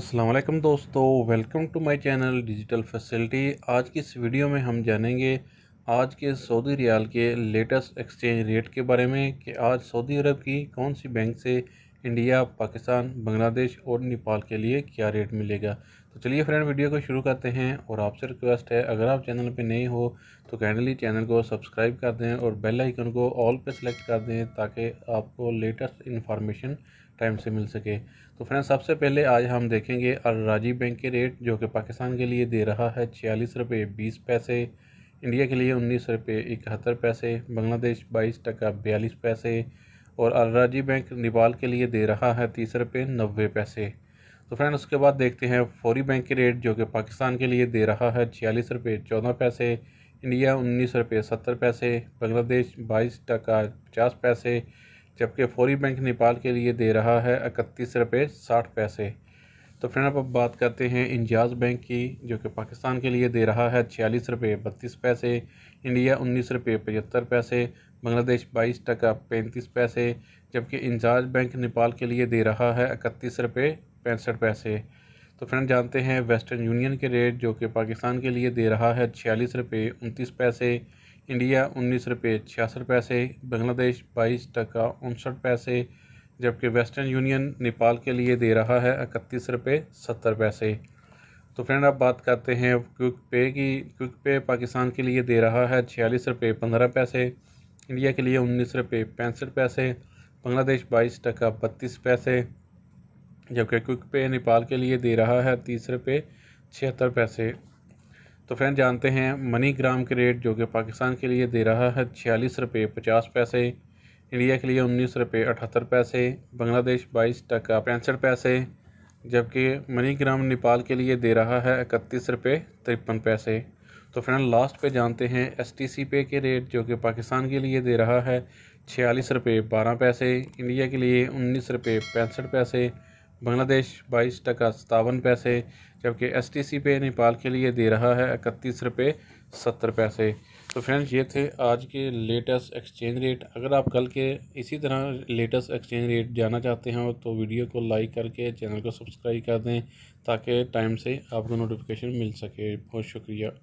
असलम दोस्तों welcome to my channel digital facility आज की इस वीडियो में हम जानेंगे आज के सऊदी रियाल के लेटेस्ट एक्सचेंज रेट के बारे में कि आज सऊदी अरब की कौन सी बैंक से इंडिया पाकिस्तान बांग्लादेश और नेपाल के लिए क्या रेट मिलेगा तो चलिए फ्रेंड वीडियो को शुरू करते हैं और आपसे रिक्वेस्ट है अगर आप चैनल पर नए हो तो काइंडली चैनल को सब्सक्राइब कर दें और बेल आइकन को ऑल पे सेलेक्ट कर दें ताकि आपको लेटेस्ट इन्फॉर्मेशन टाइम से मिल सके तो फ्रेंड सबसे पहले आज हम देखेंगे अल राजीव बैंक के रेट जो कि पाकिस्तान के लिए दे रहा है छियालीस रुपये बीस पैसे इंडिया के लिए उन्नीस रुपये इकहत्तर पैसे बांग्लादेश बाईस टका बयालीस पैसे और अलराजी बैंक नेपाल के लिए दे रहा है तीस रुपये नब्बे पैसे तो फ्रेंड उसके बाद देखते हैं फौरी बैंक के रेट जो कि पाकिस्तान के लिए दे रहा है छियालीस रुपये चौदह पैसे इंडिया उन्नीस रुपये सत्तर पैसे बांग्लादेश बाईस टका पचास पैसे जबकि फौरी बैंक नेपाल के लिए दे रहा है इकतीस रुपये साठ पैसे तो फ्रेंड अब अब बात करते हैं इंजाज बैंक की जो कि पाकिस्तान के लिए दे रहा है छियालीस रुपये बत्तीस पैसे इंडिया उन्नीस रुपये पचहत्तर पैसे बांग्लादेश बाईस टका पैंतीस पैसे जबकि इंजाज बैंक नेपाल के लिए दे रहा है इकतीस रुपये पैंसठ पैसे तो फ्रेंड जानते हैं वेस्टर्न यूनियन के रेट जो कि पाकिस्तान के लिए दे रहा है छियालीस रुपये उनतीस पैसे इंडिया उन्नीस रुपये छियासठ पैसे बांग्लादेश बाईस टका उनसठ पैसे जबकि वेस्टर्न यूनियन नेपाल के लिए दे रहा है इकतीस रुपये सत्तर पैसे तो फ्रेंड आप बात करते हैं क्विक पे की क्विक पे पाकिस्तान के लिए दे रहा है छियालीस रुपये पंद्रह पैसे इंडिया के लिए उन्नीस रुपये पैंसठ पैसे बांग्लादेश बाईस टका बत्तीस पैसे जबकि क्विक पे नेपाल के लिए दे रहा है तीस रुपये छिहत्तर पैसे तो फ्रेंड जानते हैं मनी ग्राम के रेट जो कि पाकिस्तान के लिए दे रहा है छियालीस रुपये पचास पैसे इंडिया के लिए उन्नीस रुपये अठहत्तर पैसे बांग्लादेश बाईस टका पैंसठ पैसे जबकि मनीग्राम नेपाल के लिए दे रहा है इकतीस रुपये तिरपन पैसे तो फ्रेंड लास्ट पे जानते हैं एस टी सी पे के रेट जो कि पाकिस्तान के लिए दे रहा है छियालीस रुपये बारह पैसे इंडिया के लिए उन्नीस रुपये पैंसठ पैसे बांग्लादेश बाईस टका सतावन पैसे जबकि एस टी सी पे नेपाल के लिए दे रहा है इकतीस रुपये सत्तर पैसे तो फ्रेंड्स ये थे आज के लेटेस्ट एक्सचेंज रेट अगर आप कल के इसी तरह लेटेस्ट एक्सचेंज रेट जानना चाहते हो तो वीडियो को लाइक करके चैनल को सब्सक्राइब कर दें ताकि टाइम से आपको नोटिफिकेशन मिल सके बहुत शुक्रिया